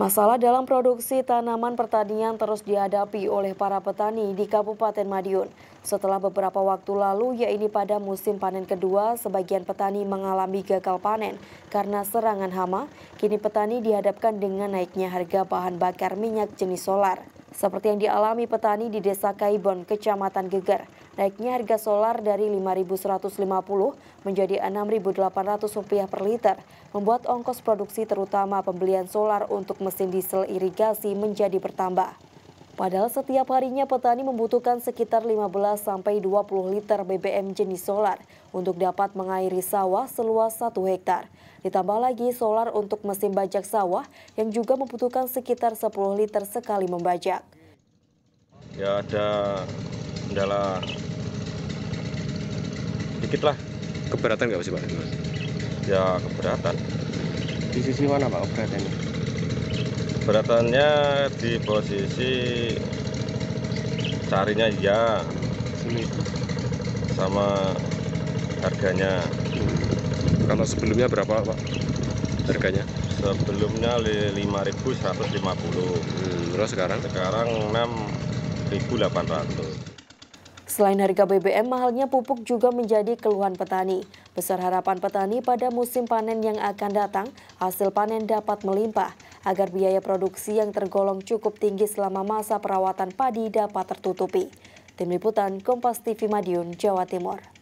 Masalah dalam produksi tanaman pertanian terus dihadapi oleh para petani di Kabupaten Madiun. Setelah beberapa waktu lalu, yaitu pada musim panen kedua, sebagian petani mengalami gagal panen karena serangan hama. Kini petani dihadapkan dengan naiknya harga bahan bakar minyak jenis solar. Seperti yang dialami petani di Desa Kaibon, Kecamatan Geger. Naiknya harga solar dari Rp5.150 menjadi Rp6.800 per liter membuat ongkos produksi terutama pembelian solar untuk mesin diesel irigasi menjadi bertambah. Padahal setiap harinya petani membutuhkan sekitar 15 20 liter BBM jenis solar untuk dapat mengairi sawah seluas 1 hektar. Ditambah lagi solar untuk mesin bajak sawah yang juga membutuhkan sekitar 10 liter sekali membajak. Ya ada kendala sedikit lah keberatan nggak sih pak ya keberatan di sisi mana pak keberatannya keberatannya di posisi carinya ya sini sama harganya kalau sebelumnya berapa pak harganya sebelumnya 5150 hmm, terus sekarang sekarang 6800 Selain harga BBM, mahalnya pupuk juga menjadi keluhan petani. Besar harapan petani pada musim panen yang akan datang, hasil panen dapat melimpah agar biaya produksi yang tergolong cukup tinggi selama masa perawatan padi dapat tertutupi. Tim Liputan Kompas TV Madiun, Jawa Timur.